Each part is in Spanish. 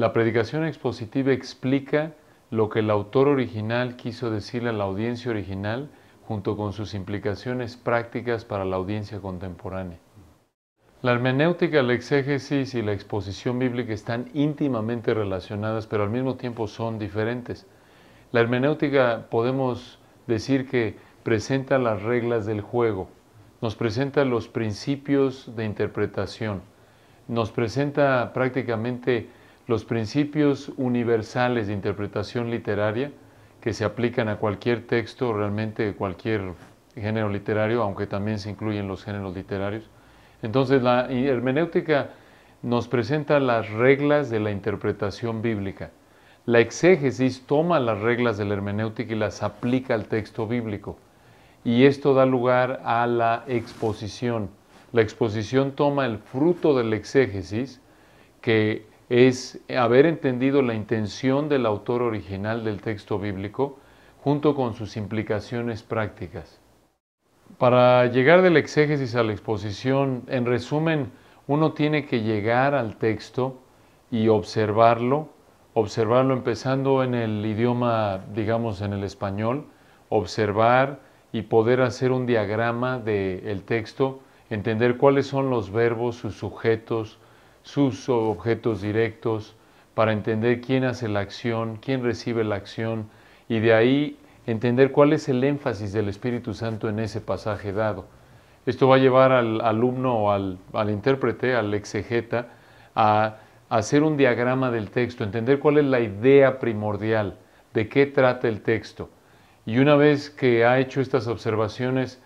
La predicación expositiva explica lo que el autor original quiso decirle a la audiencia original junto con sus implicaciones prácticas para la audiencia contemporánea. La hermenéutica, la exégesis y la exposición bíblica están íntimamente relacionadas, pero al mismo tiempo son diferentes. La hermenéutica podemos decir que presenta las reglas del juego, nos presenta los principios de interpretación, nos presenta prácticamente los principios universales de interpretación literaria que se aplican a cualquier texto, realmente de cualquier género literario, aunque también se incluyen los géneros literarios. Entonces la hermenéutica nos presenta las reglas de la interpretación bíblica. La exégesis toma las reglas de la hermenéutica y las aplica al texto bíblico. Y esto da lugar a la exposición. La exposición toma el fruto de la exégesis que es haber entendido la intención del autor original del texto bíblico junto con sus implicaciones prácticas. Para llegar del exégesis a la exposición, en resumen, uno tiene que llegar al texto y observarlo, observarlo empezando en el idioma, digamos en el español, observar y poder hacer un diagrama del texto, entender cuáles son los verbos, sus sujetos, sus objetos directos, para entender quién hace la acción, quién recibe la acción y de ahí entender cuál es el énfasis del Espíritu Santo en ese pasaje dado. Esto va a llevar al alumno o al, intérprete, al exegeta, a hacer un diagrama del texto, entender cuál es la idea primordial, de qué trata el texto. Y una vez que ha hecho estas observaciones,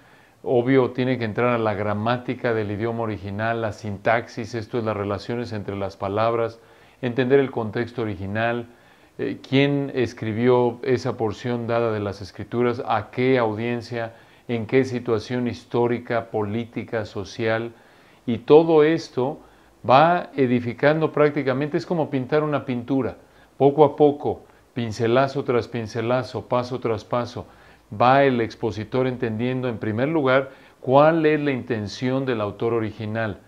Obvio, tiene que entrar a la gramática del idioma original, la sintaxis, esto es las relaciones entre las palabras, entender el contexto original, eh, quién escribió esa porción dada de las escrituras, a qué audiencia, en qué situación histórica, política, social, y todo esto va edificando prácticamente, es como pintar una pintura, poco a poco, pincelazo tras pincelazo, paso tras paso va el expositor entendiendo en primer lugar cuál es la intención del autor original.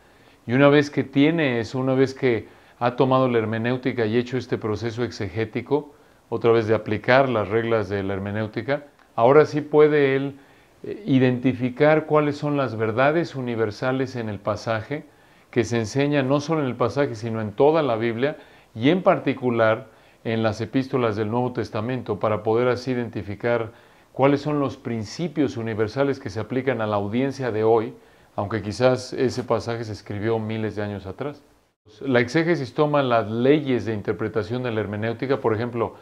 Y una vez que tiene eso, una vez que ha tomado la hermenéutica y hecho este proceso exegético, otra vez de aplicar las reglas de la hermenéutica, ahora sí puede él eh, identificar cuáles son las verdades universales en el pasaje que se enseña no solo en el pasaje, sino en toda la Biblia y en particular en las epístolas del Nuevo Testamento para poder así identificar cuáles son los principios universales que se aplican a la audiencia de hoy, aunque quizás ese pasaje se escribió miles de años atrás. La exégesis toma las leyes de interpretación de la hermenéutica, por ejemplo,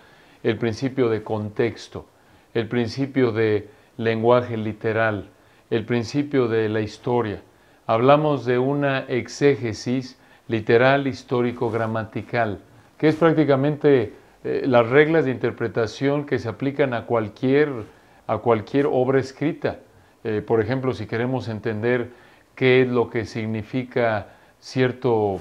el principio de contexto, el principio de lenguaje literal, el principio de la historia. Hablamos de una exégesis literal, histórico, gramatical, que es prácticamente eh, las reglas de interpretación que se aplican a cualquier a cualquier obra escrita. Eh, por ejemplo, si queremos entender qué es lo que significa cierto,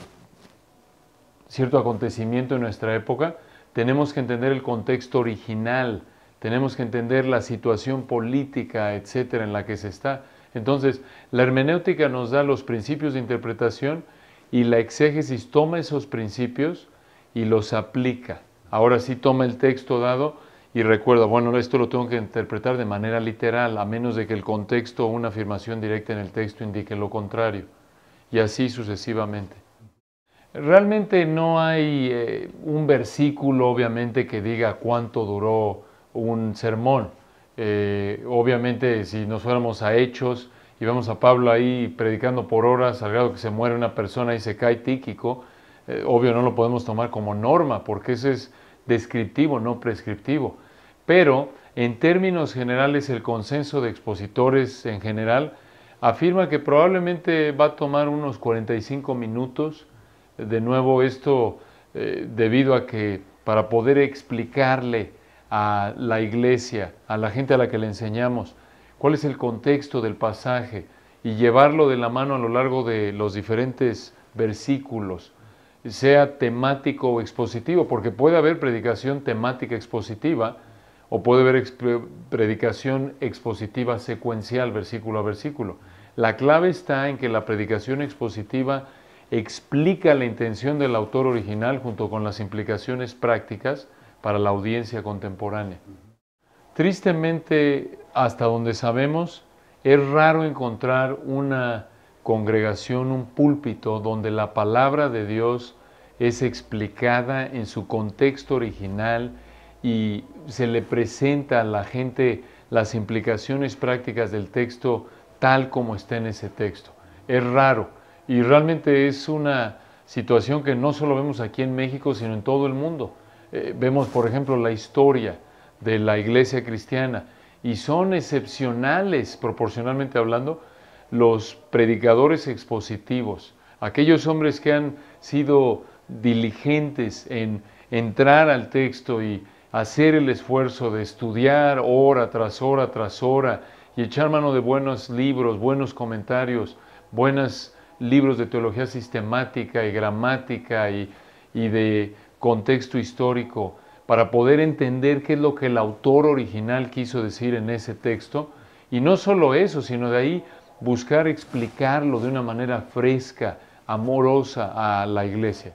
cierto acontecimiento en nuestra época, tenemos que entender el contexto original, tenemos que entender la situación política, etcétera, en la que se está. Entonces, la hermenéutica nos da los principios de interpretación y la exégesis toma esos principios y los aplica. Ahora sí toma el texto dado y recuerda, bueno, esto lo tengo que interpretar de manera literal, a menos de que el contexto o una afirmación directa en el texto indique lo contrario, y así sucesivamente. Realmente no hay eh, un versículo, obviamente, que diga cuánto duró un sermón. Eh, obviamente, si nos fuéramos a hechos y vemos a Pablo ahí predicando por horas, al grado que se muere una persona y se cae tíquico, eh, obvio no lo podemos tomar como norma, porque ese es descriptivo, no prescriptivo pero, en términos generales, el consenso de expositores en general afirma que probablemente va a tomar unos 45 minutos. De nuevo, esto eh, debido a que para poder explicarle a la iglesia, a la gente a la que le enseñamos, cuál es el contexto del pasaje y llevarlo de la mano a lo largo de los diferentes versículos, sea temático o expositivo, porque puede haber predicación temática expositiva, o puede haber predicación expositiva secuencial, versículo a versículo. La clave está en que la predicación expositiva explica la intención del autor original junto con las implicaciones prácticas para la audiencia contemporánea. Tristemente, hasta donde sabemos, es raro encontrar una congregación, un púlpito donde la palabra de Dios es explicada en su contexto original, y se le presenta a la gente las implicaciones prácticas del texto tal como está en ese texto. Es raro y realmente es una situación que no solo vemos aquí en México, sino en todo el mundo. Eh, vemos, por ejemplo, la historia de la iglesia cristiana y son excepcionales, proporcionalmente hablando, los predicadores expositivos, aquellos hombres que han sido diligentes en entrar al texto y hacer el esfuerzo de estudiar hora tras hora tras hora y echar mano de buenos libros, buenos comentarios, buenos libros de teología sistemática y gramática y, de contexto histórico para poder entender qué es lo que el autor original quiso decir en ese texto. Y no solo eso, sino de ahí buscar explicarlo de una manera fresca, amorosa a la iglesia.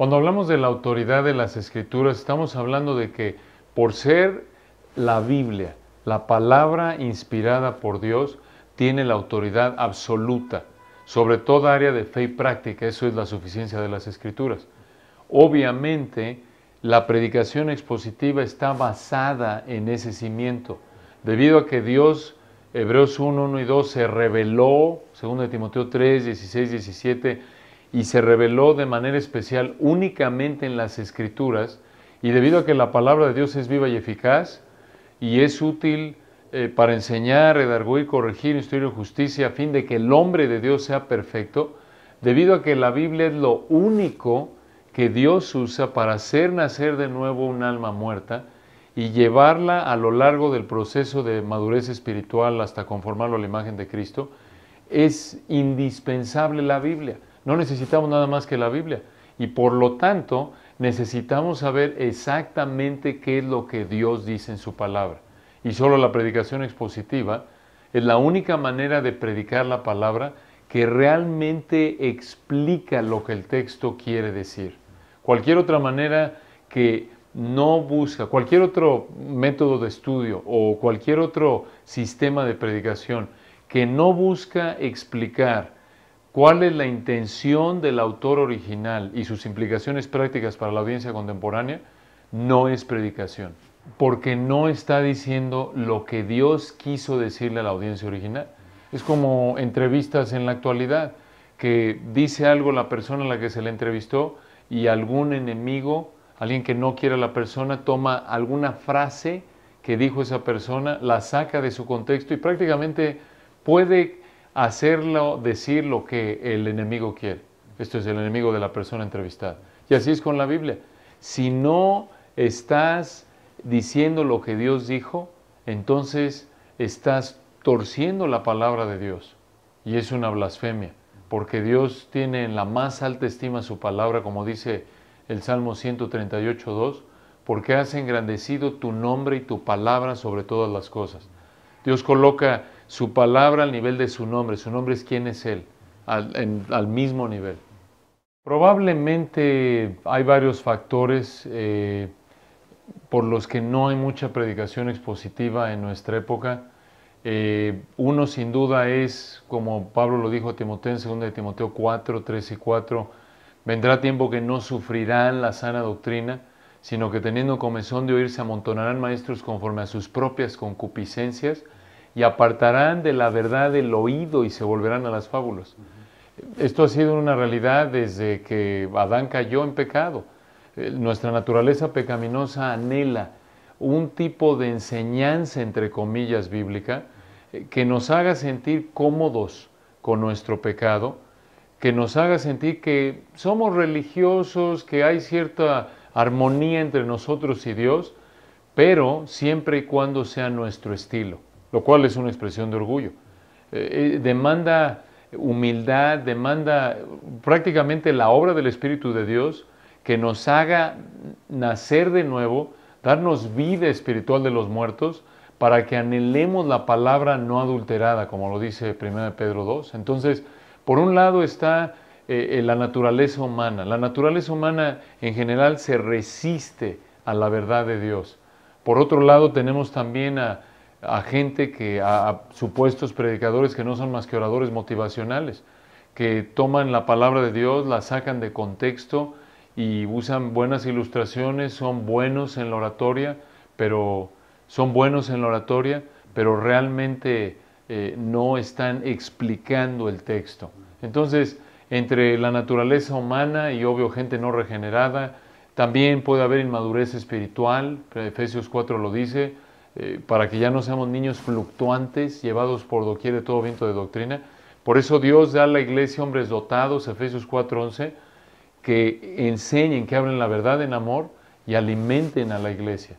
Cuando hablamos de la autoridad de las escrituras, estamos hablando de que por ser la Biblia, la palabra inspirada por Dios, tiene la autoridad absoluta sobre toda área de fe y práctica. Eso es la suficiencia de las escrituras. Obviamente, la predicación expositiva está basada en ese cimiento, debido a que Dios, Hebreos 1, 1 y 2, se reveló, 2 Timoteo 3, 16, 17, y se reveló de manera especial únicamente en las escrituras, y debido a que la palabra de Dios es viva y eficaz, y es útil eh, para enseñar, redarguir, corregir, instruir en justicia, a fin de que el hombre de Dios sea perfecto, debido a que la Biblia es lo único que Dios usa para hacer nacer de nuevo un alma muerta y llevarla a lo largo del proceso de madurez espiritual hasta conformarlo a la imagen de Cristo, es indispensable la Biblia. No necesitamos nada más que la Biblia. Y por lo tanto, necesitamos saber exactamente qué es lo que Dios dice en su palabra. Y solo la predicación expositiva es la única manera de predicar la palabra que realmente explica lo que el texto quiere decir. Cualquier otra manera que no busca, cualquier otro método de estudio o cualquier otro sistema de predicación que no busca explicar ¿Cuál es la intención del autor original y sus implicaciones prácticas para la audiencia contemporánea? No es predicación, porque no está diciendo lo que Dios quiso decirle a la audiencia original. Es como entrevistas en la actualidad, que dice algo la persona a la que se le entrevistó y algún enemigo, alguien que no quiere a la persona, toma alguna frase que dijo esa persona, la saca de su contexto y prácticamente puede hacerlo decir lo que el enemigo quiere. Esto es el enemigo de la persona entrevistada. Y así es con la Biblia. Si no estás diciendo lo que Dios dijo, entonces estás torciendo la palabra de Dios. Y es una blasfemia, porque Dios tiene en la más alta estima su palabra, como dice el Salmo 138, 2, porque has engrandecido tu nombre y tu palabra sobre todas las cosas. Dios coloca su palabra al nivel de su nombre. Su nombre es quién es Él, al, mismo nivel. Probablemente hay varios factores eh, por los que no hay mucha predicación expositiva en nuestra época. Eh, uno sin duda es, como Pablo lo dijo a Timoteo en 2 Timoteo 4, 3 y 4, vendrá tiempo que no sufrirán la sana doctrina, sino que teniendo comezón de oírse amontonarán maestros conforme a sus propias concupiscencias y apartarán de la verdad el oído y se volverán a las fábulas. Esto ha sido una realidad desde que Adán cayó en pecado. Eh, nuestra naturaleza pecaminosa anhela un tipo de enseñanza, entre comillas, bíblica, eh, que nos haga sentir cómodos con nuestro pecado, que nos haga sentir que somos religiosos, que hay cierta armonía entre nosotros y Dios, pero siempre y cuando sea nuestro estilo lo cual es una expresión de orgullo. Eh, eh, demanda humildad, demanda prácticamente la obra del Espíritu de Dios que nos haga nacer de nuevo, darnos vida espiritual de los muertos, para que anhelemos la palabra no adulterada, como lo dice 1 Pedro 2. Entonces, por un lado está eh, la naturaleza humana. La naturaleza humana en general se resiste a la verdad de Dios. Por otro lado, tenemos también a, a gente que, a, supuestos predicadores que no son más que oradores motivacionales, que toman la palabra de Dios, la sacan de contexto y usan buenas ilustraciones, son buenos en la oratoria, pero son buenos en la oratoria, pero realmente eh, no están explicando el texto. Entonces, entre la naturaleza humana y obvio gente no regenerada, también puede haber inmadurez espiritual, Efesios 4 lo dice, eh, para que ya no seamos niños fluctuantes, llevados por doquier de todo viento de doctrina. Por eso Dios da a la iglesia hombres dotados, Efesios 4:11, que enseñen, que hablen la verdad en amor y alimenten a la iglesia.